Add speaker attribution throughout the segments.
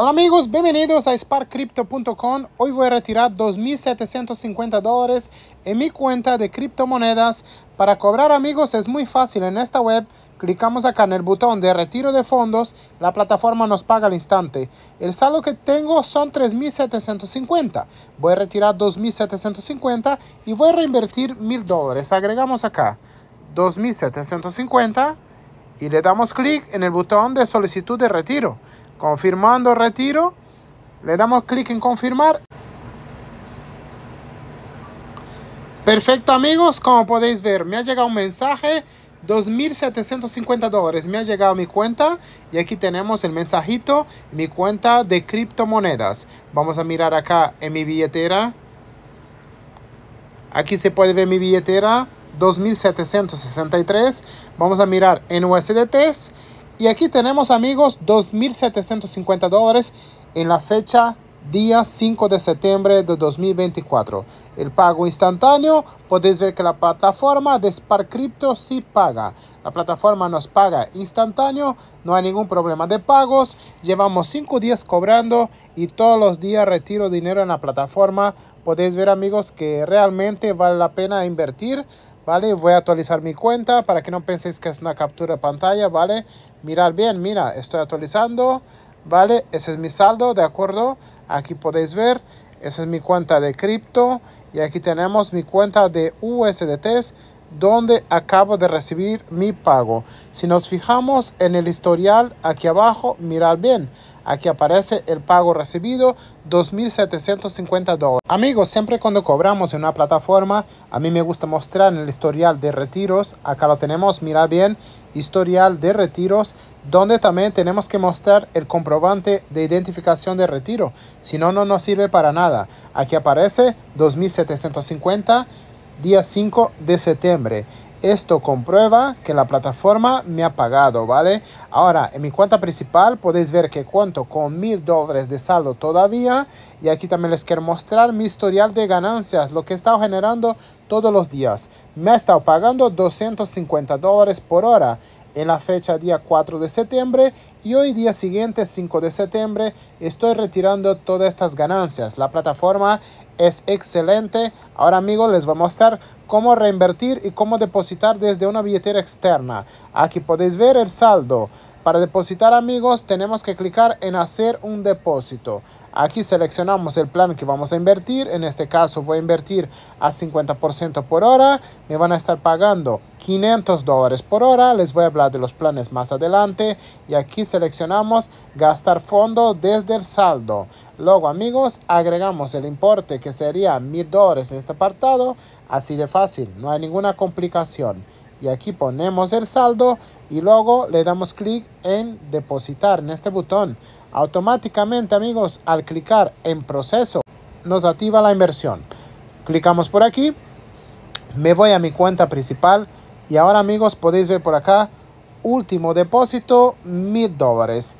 Speaker 1: Hola amigos, bienvenidos a SparkCrypto.com. Hoy voy a retirar 2.750 dólares en mi cuenta de criptomonedas. Para cobrar amigos es muy fácil en esta web. Clicamos acá en el botón de retiro de fondos. La plataforma nos paga al instante. El saldo que tengo son 3.750. Voy a retirar 2.750 y voy a reinvertir 1.000 dólares. Agregamos acá 2.750 y le damos clic en el botón de solicitud de retiro confirmando retiro, le damos clic en confirmar. Perfecto amigos, como podéis ver, me ha llegado un mensaje, 2.750 dólares, me ha llegado mi cuenta y aquí tenemos el mensajito, mi cuenta de criptomonedas. Vamos a mirar acá en mi billetera. Aquí se puede ver mi billetera, 2.763. Vamos a mirar en USDTs y aquí tenemos amigos 2.750 en la fecha día 5 de septiembre de 2024. El pago instantáneo, podéis ver que la plataforma de Spark Crypto sí paga. La plataforma nos paga instantáneo, no hay ningún problema de pagos. Llevamos 5 días cobrando y todos los días retiro dinero en la plataforma. Podéis ver amigos que realmente vale la pena invertir. ¿vale? Voy a actualizar mi cuenta para que no penséis que es una captura de pantalla, ¿vale? Mirad bien, mira, estoy actualizando, ¿vale? Ese es mi saldo, ¿de acuerdo? Aquí podéis ver, esa es mi cuenta de cripto y aquí tenemos mi cuenta de USDTs donde acabo de recibir mi pago. Si nos fijamos en el historial aquí abajo, mirar bien. Aquí aparece el pago recibido, 2.750 dólares. Amigos, siempre cuando cobramos en una plataforma, a mí me gusta mostrar en el historial de retiros. Acá lo tenemos, mirar bien, historial de retiros, donde también tenemos que mostrar el comprobante de identificación de retiro. Si no, no nos sirve para nada. Aquí aparece 2.750 día 5 de septiembre. Esto comprueba que la plataforma me ha pagado, ¿vale? Ahora, en mi cuenta principal podéis ver que cuento con mil dólares de saldo todavía. Y aquí también les quiero mostrar mi historial de ganancias, lo que he estado generando todos los días. Me ha estado pagando 250 dólares por hora en la fecha día 4 de septiembre y hoy día siguiente 5 de septiembre estoy retirando todas estas ganancias. La plataforma es excelente. Ahora amigos les voy a mostrar cómo reinvertir y cómo depositar desde una billetera externa. Aquí podéis ver el saldo. Para depositar amigos tenemos que clicar en hacer un depósito. Aquí seleccionamos el plan que vamos a invertir. En este caso voy a invertir a 50% por hora. Me van a estar pagando 500 dólares por hora. Les voy a hablar de los planes más adelante. Y aquí seleccionamos gastar fondo desde el saldo. Luego amigos agregamos el importe que sería 1000 dólares en este apartado. Así de fácil, no hay ninguna complicación y aquí ponemos el saldo y luego le damos clic en depositar en este botón. Automáticamente amigos al clicar en proceso nos activa la inversión. Clicamos por aquí, me voy a mi cuenta principal y ahora amigos podéis ver por acá último depósito mil dólares.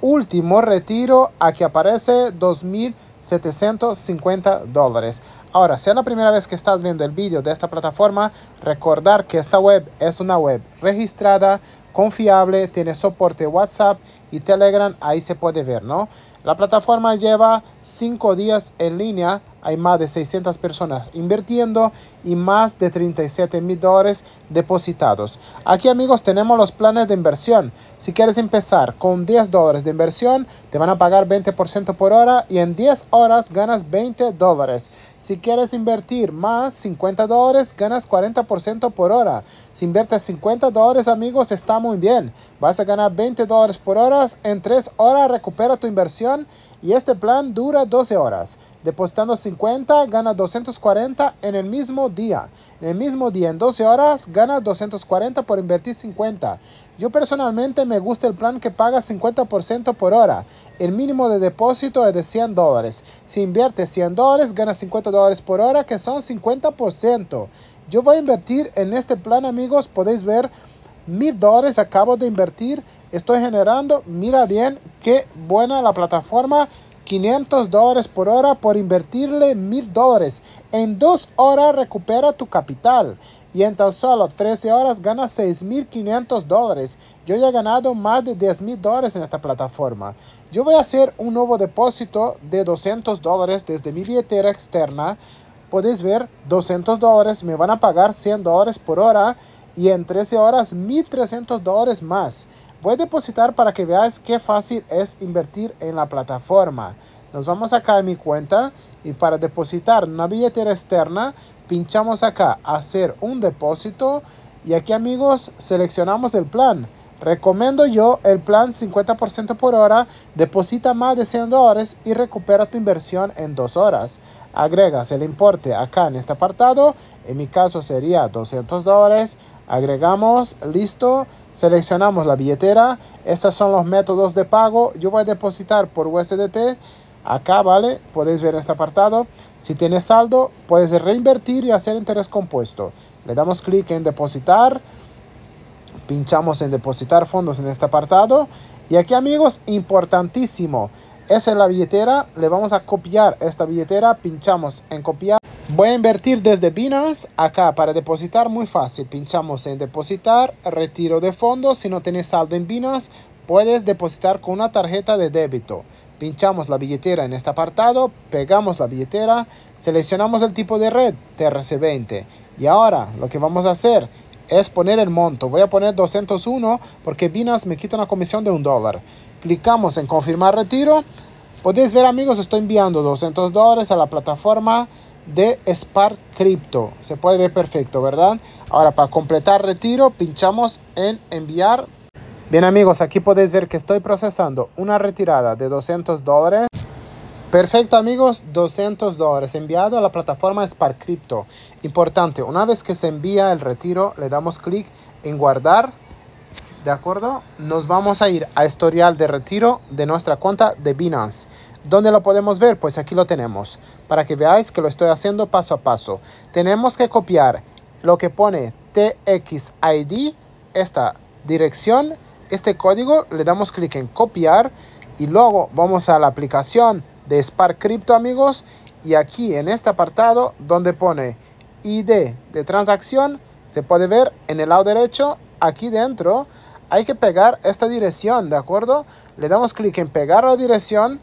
Speaker 1: Último retiro aquí aparece 2.750 dólares. Ahora, si es la primera vez que estás viendo el vídeo de esta plataforma, recordar que esta web es una web registrada, confiable, tiene soporte WhatsApp y Telegram, ahí se puede ver, ¿no? La plataforma lleva 5 días en línea, hay más de 600 personas invirtiendo y más de 37 mil dólares depositados. Aquí amigos tenemos los planes de inversión. Si quieres empezar con 10 dólares de inversión, te van a pagar 20% por hora y en 10 horas ganas 20 dólares. Si quieres invertir más 50 dólares, ganas 40% por hora. Si inviertes 50 dólares, amigos, está muy bien. Vas a ganar 20 dólares por hora. En 3 horas recupera tu inversión y este plan dura 12 horas. Depositando 50, gana 240 en el mismo día. En el mismo día, en 12 horas, gana 240 por invertir 50. Yo personalmente me gusta el plan que paga 50% por hora. El mínimo de depósito es de 100 dólares. Si inviertes 100 dólares, ganas 50 dólares por hora, que son 50%. Yo voy a invertir en este plan, amigos. Podéis ver $1,000 dólares acabo de invertir. Estoy generando, mira bien, qué buena la plataforma. 500 dólares por hora por invertirle $1,000. dólares. En dos horas recupera tu capital y en tan solo 13 horas gana 6.500 dólares. Yo ya he ganado más de 10.000 dólares en esta plataforma. Yo voy a hacer un nuevo depósito de 200 dólares desde mi billetera externa. Podéis ver 200 dólares, me van a pagar 100 dólares por hora y en 13 horas 1.300 dólares más. Voy a depositar para que veáis qué fácil es invertir en la plataforma. Nos vamos acá a mi cuenta y para depositar una billetera externa pinchamos acá hacer un depósito y aquí amigos seleccionamos el plan. Recomiendo yo el plan 50% por hora, deposita más de 100 dólares y recupera tu inversión en dos horas. Agregas el importe acá en este apartado, en mi caso sería 200 dólares. Agregamos, listo, seleccionamos la billetera. Estos son los métodos de pago. Yo voy a depositar por USDT. Acá, ¿vale? Podéis ver este apartado. Si tienes saldo, puedes reinvertir y hacer interés compuesto. Le damos clic en depositar. Pinchamos en depositar fondos en este apartado. Y aquí amigos, importantísimo. Esa es la billetera. Le vamos a copiar esta billetera. Pinchamos en copiar. Voy a invertir desde Binance acá para depositar. Muy fácil. Pinchamos en depositar. Retiro de fondos. Si no tienes saldo en Binance, puedes depositar con una tarjeta de débito pinchamos la billetera en este apartado, pegamos la billetera, seleccionamos el tipo de red TRC20 y ahora lo que vamos a hacer es poner el monto. Voy a poner 201 porque Binance me quita una comisión de un dólar. Clicamos en confirmar retiro. Podéis ver amigos, estoy enviando 200 dólares a la plataforma de Spark Crypto. Se puede ver perfecto, ¿verdad? Ahora para completar retiro pinchamos en enviar Bien amigos, aquí podéis ver que estoy procesando una retirada de 200 dólares. Perfecto amigos, 200 dólares enviado a la plataforma Spark Crypto. Importante, una vez que se envía el retiro, le damos clic en guardar. ¿De acuerdo? Nos vamos a ir a historial de retiro de nuestra cuenta de Binance. ¿Dónde lo podemos ver? Pues aquí lo tenemos. Para que veáis que lo estoy haciendo paso a paso. Tenemos que copiar lo que pone TXID, esta dirección este código, le damos clic en copiar y luego vamos a la aplicación de Spark Crypto amigos y aquí en este apartado donde pone ID de transacción se puede ver en el lado derecho aquí dentro hay que pegar esta dirección de acuerdo le damos clic en pegar la dirección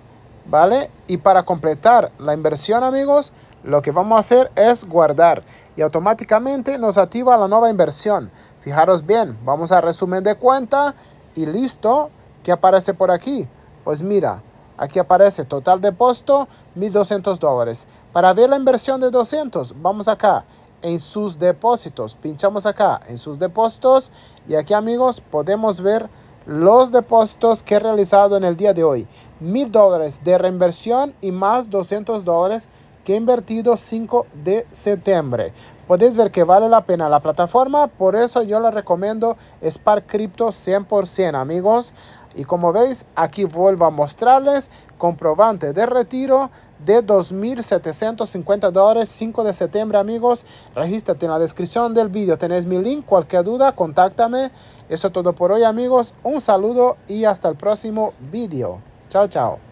Speaker 1: vale y para completar la inversión amigos lo que vamos a hacer es guardar y automáticamente nos activa la nueva inversión fijaros bien vamos a resumen de cuenta y listo, ¿qué aparece por aquí? Pues mira, aquí aparece total depósito 1200 dólares. Para ver la inversión de 200, vamos acá en sus depósitos. Pinchamos acá en sus depósitos y aquí amigos podemos ver los depósitos que he realizado en el día de hoy. 1000 dólares de reinversión y más 200 dólares he invertido 5 de septiembre. Podéis ver que vale la pena la plataforma, por eso yo la recomiendo Spark Crypto 100% amigos. Y como veis, aquí vuelvo a mostrarles comprobante de retiro de 2.750 dólares 5 de septiembre amigos. Regístrate en la descripción del vídeo, tenéis mi link, cualquier duda, contáctame. Eso todo por hoy amigos, un saludo y hasta el próximo vídeo. Chao, chao.